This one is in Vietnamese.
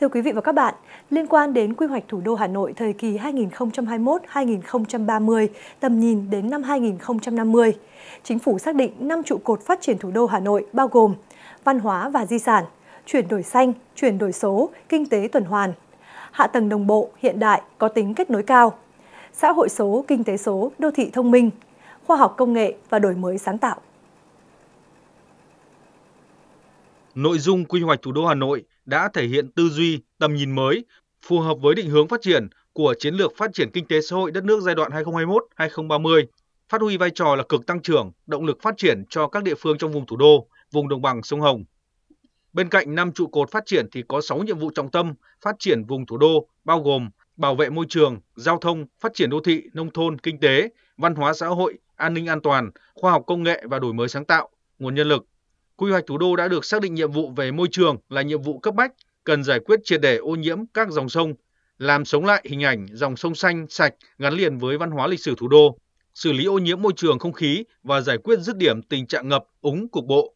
Thưa quý vị và các bạn, liên quan đến quy hoạch thủ đô Hà Nội thời kỳ 2021-2030, tầm nhìn đến năm 2050, Chính phủ xác định 5 trụ cột phát triển thủ đô Hà Nội bao gồm văn hóa và di sản, chuyển đổi xanh, chuyển đổi số, kinh tế tuần hoàn, hạ tầng đồng bộ, hiện đại, có tính kết nối cao, xã hội số, kinh tế số, đô thị thông minh, khoa học công nghệ và đổi mới sáng tạo. Nội dung quy hoạch thủ đô Hà Nội – đã thể hiện tư duy, tầm nhìn mới, phù hợp với định hướng phát triển của chiến lược phát triển kinh tế xã hội đất nước giai đoạn 2021-2030, phát huy vai trò là cực tăng trưởng, động lực phát triển cho các địa phương trong vùng thủ đô, vùng đồng bằng sông Hồng. Bên cạnh năm trụ cột phát triển thì có 6 nhiệm vụ trọng tâm phát triển vùng thủ đô bao gồm bảo vệ môi trường, giao thông, phát triển đô thị, nông thôn, kinh tế, văn hóa xã hội, an ninh an toàn, khoa học công nghệ và đổi mới sáng tạo, nguồn nhân lực quy hoạch thủ đô đã được xác định nhiệm vụ về môi trường là nhiệm vụ cấp bách, cần giải quyết triệt để ô nhiễm các dòng sông, làm sống lại hình ảnh dòng sông xanh sạch gắn liền với văn hóa lịch sử thủ đô, xử lý ô nhiễm môi trường không khí và giải quyết dứt điểm tình trạng ngập úng cục bộ